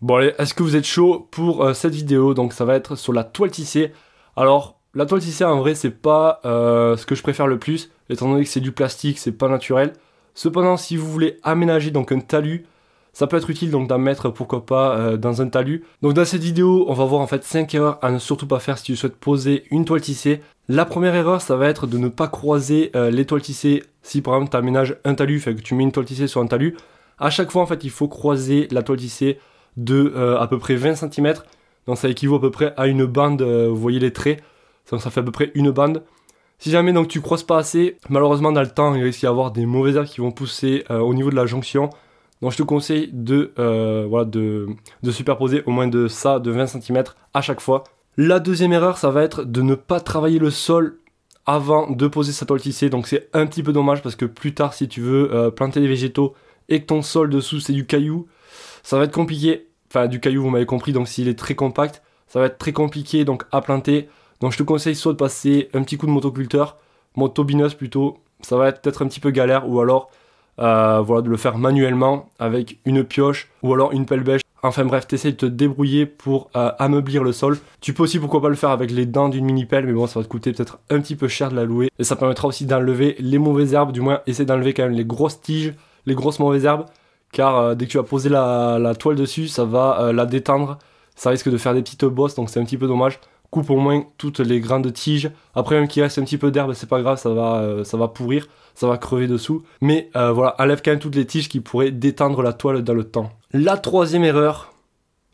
Bon allez, est-ce que vous êtes chaud pour euh, cette vidéo Donc ça va être sur la toile tissée. Alors, la toile tissée en vrai, c'est pas euh, ce que je préfère le plus, étant donné que c'est du plastique, c'est pas naturel. Cependant, si vous voulez aménager donc un talus, ça peut être utile donc d'en mettre pourquoi pas euh, dans un talus. Donc dans cette vidéo, on va voir en fait 5 erreurs à ne surtout pas faire si tu souhaites poser une toile tissée. La première erreur, ça va être de ne pas croiser les toiles tissées. Si par exemple tu aménages un talus, fait que tu mets une toile tissée sur un talus, à chaque fois en fait il faut croiser la toile tissée de euh, à peu près 20 cm. Donc ça équivaut à peu près à une bande, euh, vous voyez les traits. Donc ça fait à peu près une bande. Si jamais donc tu croises pas assez, malheureusement dans le temps il risque d'y avoir des mauvaises herbes qui vont pousser euh, au niveau de la jonction. Donc je te conseille de, voilà, de, de superposer au moins de ça, de 20 cm à chaque fois. La deuxième erreur, ça va être de ne pas travailler le sol avant de poser sa toile tissée. Donc c'est un petit peu dommage parce que plus tard si tu veux planter des végétaux et que ton sol dessous c'est du caillou, ça va être compliqué enfin du caillou, vous m'avez compris, donc s'il est très compact, ça va être très compliqué donc à planter. Donc je te conseille soit de passer un petit coup de motoculteur, motobineuse plutôt, ça va être peut-être un petit peu galère, ou alors euh, voilà, de le faire manuellement avec une pioche ou alors une pelle bêche. Enfin bref, t'essayes de te débrouiller pour euh, ameublir le sol. Tu peux aussi pourquoi pas le faire avec les dents d'une mini pelle, mais bon ça va te coûter peut-être un petit peu cher de la louer. Et ça permettra aussi d'enlever les mauvaises herbes, du moins essayer d'enlever quand même les grosses tiges, les grosses mauvaises herbes car euh, dès que tu vas poser la, toile dessus, ça va euh, la détendre, ça risque de faire des petites bosses, donc c'est un petit peu dommage. Coupe au moins toutes les grandes de Après, même qu'il reste un petit peu d'herbe, c'est pas grave, ça va, euh, ça va pourrir, ça va crever dessous. Mais voilà, enlève quand même toutes les tiges qui pourraient détendre la toile dans le temps. La troisième erreur,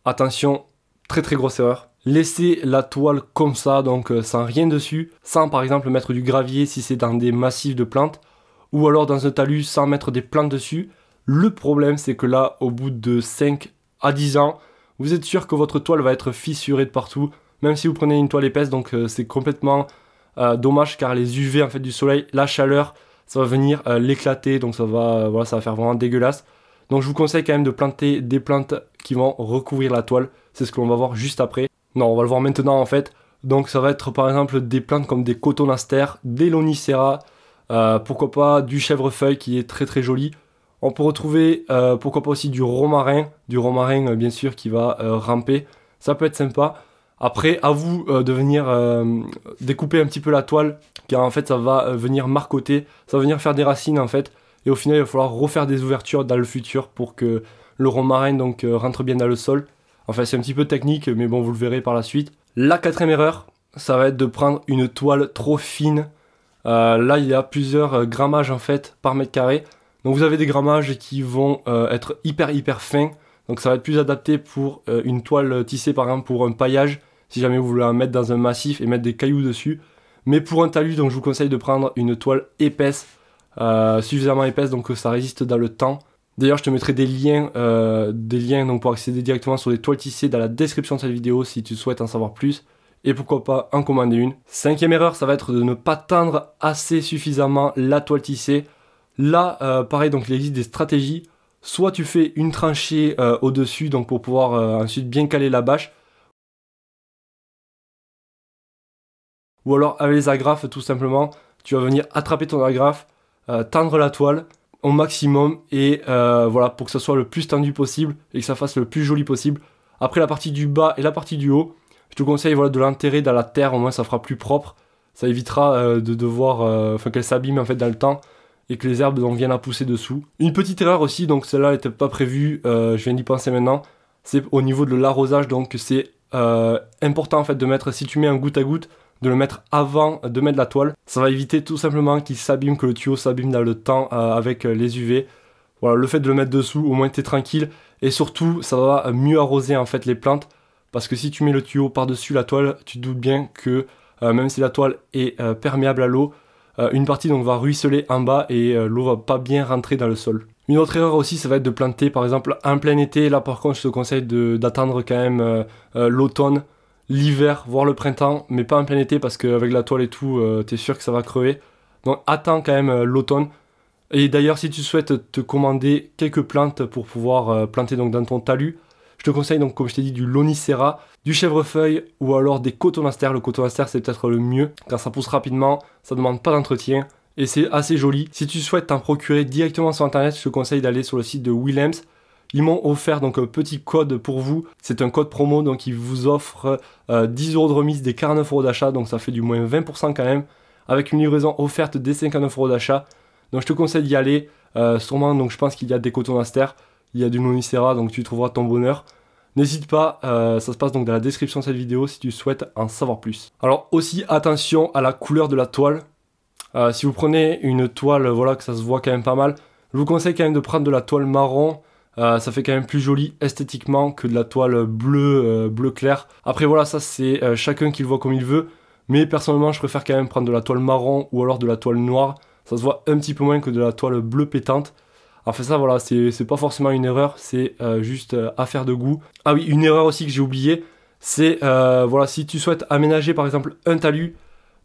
attention, très très grosse erreur. Laissez la toile comme ça, donc sans rien dessus, sans par exemple mettre du gravier si c'est dans des massifs de plantes, ou alors dans un talus sans mettre des plantes dessus. Le problème, c'est que là, au bout de 5 à 10 ans, vous êtes sûr que votre toile va être fissurée de partout, même si vous prenez une toile épaisse, donc euh, c'est complètement euh, dommage car les UV en fait du soleil, la chaleur, ça va venir euh, l'éclater, donc ça va, ça va faire vraiment dégueulasse. Donc je vous conseille quand même de planter des plantes qui vont recouvrir la toile, c'est ce que l'on va voir juste après. Non, on va le voir maintenant en fait. Donc ça va être par exemple des plantes comme des cotonastères, des lonicera, pourquoi pas du chèvrefeuille qui est très très joli. On peut retrouver, euh, pourquoi pas aussi, du romarin. Du romarin, euh, bien sûr, qui va euh, ramper. Ça peut être sympa. Après, à vous de venir découper un petit peu la toile, car en fait, ça va venir marcoter, ça va venir faire des racines, en fait. Et au final, il va falloir refaire des ouvertures dans le futur pour que le romarin donc, rentre bien dans le sol. Enfin, c'est un petit peu technique, mais bon, vous le verrez par la suite. La quatrième erreur, ça va être de prendre une toile trop fine. là, il y a plusieurs grammages en fait par mètre carré. Donc vous avez des grammages qui vont euh, être hyper hyper fins. Donc ça va être plus adapté pour euh, une toile tissée par exemple pour un paillage, si jamais vous voulez en mettre dans un massif et mettre des cailloux dessus. Mais pour un talus, donc je vous conseille de prendre une toile épaisse, euh, suffisamment épaisse donc ça résiste dans le temps. D'ailleurs, je te mettrai des liens, des liens pour accéder directement sur les toiles tissées dans la description de cette vidéo si tu souhaites en savoir plus et pourquoi pas en commander une. Cinquième erreur, ça va être de ne pas tendre assez suffisamment la toile tissée. Là, euh, pareil, donc il existe des stratégies. Soit tu fais une tranchée euh, au-dessus, donc pour pouvoir euh, ensuite bien caler la bâche. Ou alors avec les agrafes, tout simplement, tu vas venir attraper ton agrafe, tendre la toile au maximum et voilà pour que ça soit le plus tendu possible et que ça fasse le plus joli possible. Après la partie du bas et la partie du haut, je te conseille voilà, de l'enterrer dans la terre, au moins ça fera plus propre. Ça évitera de devoir, qu'elle s'abîme en fait dans le temps et que les herbes donc viennent à pousser dessous. Une petite erreur aussi, donc cela là n'était pas prévu, euh, je viens d'y penser maintenant, c'est au niveau de l'arrosage, donc c'est euh, important en fait de mettre, si tu mets un goutte à goutte, de le mettre avant de mettre la toile. Ça va éviter tout simplement qu'il s'abîme, que le tuyau s'abîme dans le temps euh, avec les UV. Voilà, le fait de le mettre dessous, au moins tu es tranquille. Et surtout, ça va mieux arroser en fait les plantes. Parce que si tu mets le tuyau par-dessus la toile, tu doutes bien que même si la toile est perméable à l'eau, euh, une partie donc va ruisseler en bas et l'eau l'eau va pas bien rentrer dans le sol. Une autre erreur aussi, ça va être de planter par exemple en plein été. Là par contre, je te conseille d'attendre quand même euh, euh, l'automne, l'hiver, voire le printemps, mais pas en plein été parce qu'avec la toile et tout, tu es sûr que ça va crever. Donc attends quand même l'automne. Et d'ailleurs, si tu souhaites te commander quelques plantes pour pouvoir planter donc dans ton talus, je te conseille donc, comme je t'ai dit, du lonicera, du chèvrefeuille ou alors des cotons Le coton c'est peut-être le mieux car ça pousse rapidement, ça ne demande pas d'entretien et c'est assez joli. Si tu souhaites t'en procurer directement sur internet, je te conseille d'aller sur le site de Willems. Ils m'ont offert donc un petit code pour vous. C'est un code promo, donc ils vous offrent 10 euh, euros de remise des 49 euros d'achat, donc ça fait du moins 20% quand même, avec une livraison offerte des 59 euros d'achat. Donc je te conseille d'y aller. Euh, sûrement, donc je pense qu'il y a des cotons il y a du Nonicera, donc tu trouveras ton bonheur. N'hésite pas, euh, ça se passe donc dans la description de cette vidéo si tu souhaites en savoir plus. Alors aussi attention à la couleur de la toile. Euh, si vous prenez une toile, voilà que ça se voit quand même pas mal, je vous conseille quand même de prendre de la toile marron. Euh, ça fait quand même plus joli esthétiquement que de la toile bleue, bleu clair. Après voilà, ça c'est chacun qui le voit comme il veut. Mais personnellement, je préfère quand même prendre de la toile marron ou alors de la toile noire. Ça se voit un petit peu moins que de la toile bleue pétante. Enfin ça voilà, c'est pas forcément une erreur, c'est euh, juste euh, affaire de goût. Ah oui, une erreur aussi que j'ai oublié, c'est euh, voilà, si tu souhaites aménager par exemple un talus,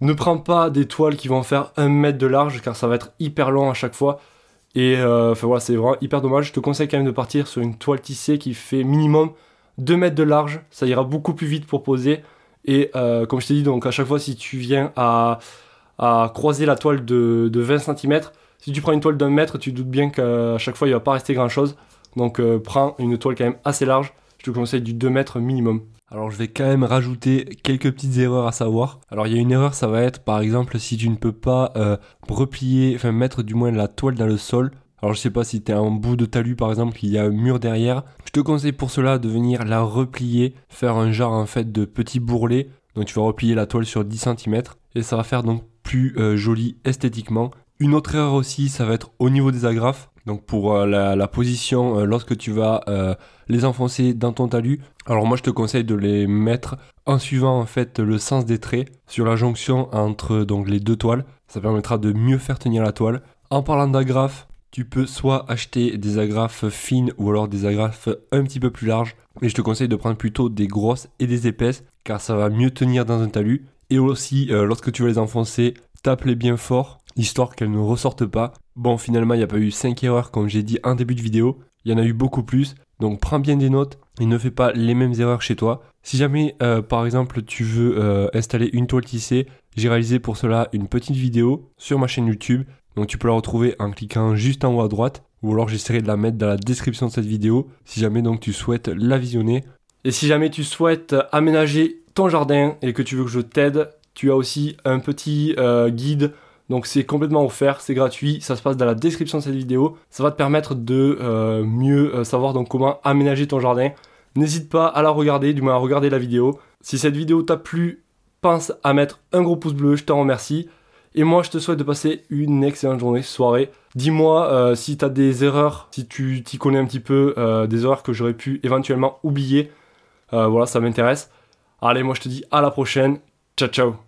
ne prends pas des toiles qui vont faire un mètre de large car ça va être hyper long à chaque fois. Et enfin voilà, c'est vraiment hyper dommage. Je te conseille quand même de partir sur une toile tissée qui fait minimum 2 mètres de large, ça ira beaucoup plus vite pour poser. Et comme je t'ai dit, donc à chaque fois si tu viens à, croiser la toile de, de 20 cm, si tu prends une toile d'un mètre, tu doutes bien qu'à chaque fois, il va pas rester grand chose. Donc euh, prends une toile quand même assez large. Je te conseille du 2 mètres minimum. Alors je vais quand même rajouter quelques petites erreurs à savoir. Alors il y a une erreur, ça va être par exemple si tu ne peux pas euh, replier, enfin mettre du moins la toile dans le sol. Alors je sais pas si tu es en bout de talus par exemple, qu'il y a un mur derrière. Je te conseille pour cela de venir la replier, faire un genre en fait de petit bourrelet. Donc tu vas replier la toile sur 10 cm et ça va faire donc plus euh, joli esthétiquement une autre erreur aussi, ça va être au niveau des agrafes. Donc pour euh, la, position, euh, lorsque tu vas euh, les enfoncer dans ton talus, alors moi je te conseille de les mettre en suivant en fait le sens des traits sur la jonction entre donc les deux toiles. Ça permettra de mieux faire tenir la toile. En parlant d'agrafes, tu peux soit acheter des agrafes fines ou alors des agrafes un petit peu plus larges. Mais je te conseille de prendre plutôt des grosses et des épaisses car ça va mieux tenir dans un talus. Et aussi lorsque tu vas les enfoncer, tape-les bien fort histoire qu'elle ne ressorte pas. Bon, finalement, il n'y a pas eu 5 erreurs comme j'ai dit en début de vidéo, il y en a eu beaucoup plus, donc prends bien des notes et ne fais pas les mêmes erreurs chez toi. Si jamais, euh, par exemple, tu veux euh, installer une toile tissée, j'ai réalisé pour cela une petite vidéo sur ma chaîne YouTube, donc tu peux la retrouver en cliquant juste en haut à droite, ou alors j'essaierai de la mettre dans la description de cette vidéo, si jamais donc tu souhaites la visionner. Et si jamais tu souhaites aménager ton jardin et que tu veux que je t'aide, tu as aussi un petit euh, guide donc c'est complètement offert, c'est gratuit, ça se passe dans la description de cette vidéo. Ça va te permettre de euh, mieux euh, savoir donc comment aménager ton jardin. N'hésite pas à la regarder, du moins à regarder la vidéo. Si cette vidéo t'a plu, pense à mettre un gros pouce bleu, je t'en remercie. Et moi, je te souhaite de passer une excellente journée, soirée. Dis-moi euh, si tu as des erreurs, si tu t'y connais un petit peu, des erreurs que j'aurais pu éventuellement oublier. voilà, ça m'intéresse. Allez, moi, je te dis à la prochaine. Ciao, ciao.